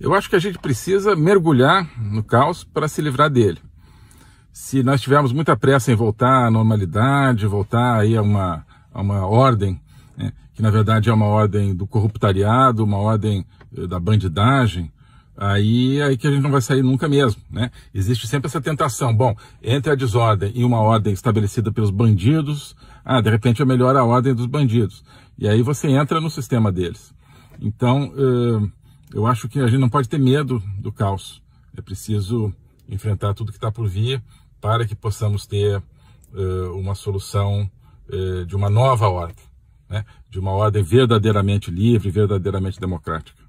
Eu acho que a gente precisa mergulhar no caos para se livrar dele. Se nós tivermos muita pressa em voltar à normalidade, voltar aí a uma, a uma ordem, né, que na verdade é uma ordem do corruptariado, uma ordem eh, da bandidagem, aí é aí que a gente não vai sair nunca mesmo, né? Existe sempre essa tentação. Bom, entre a desordem e uma ordem estabelecida pelos bandidos, ah, de repente é melhor a ordem dos bandidos. E aí você entra no sistema deles. Então, uh, eu acho que a gente não pode ter medo do caos. É preciso enfrentar tudo que está por vir para que possamos ter uh, uma solução uh, de uma nova ordem, né? de uma ordem verdadeiramente livre, verdadeiramente democrática.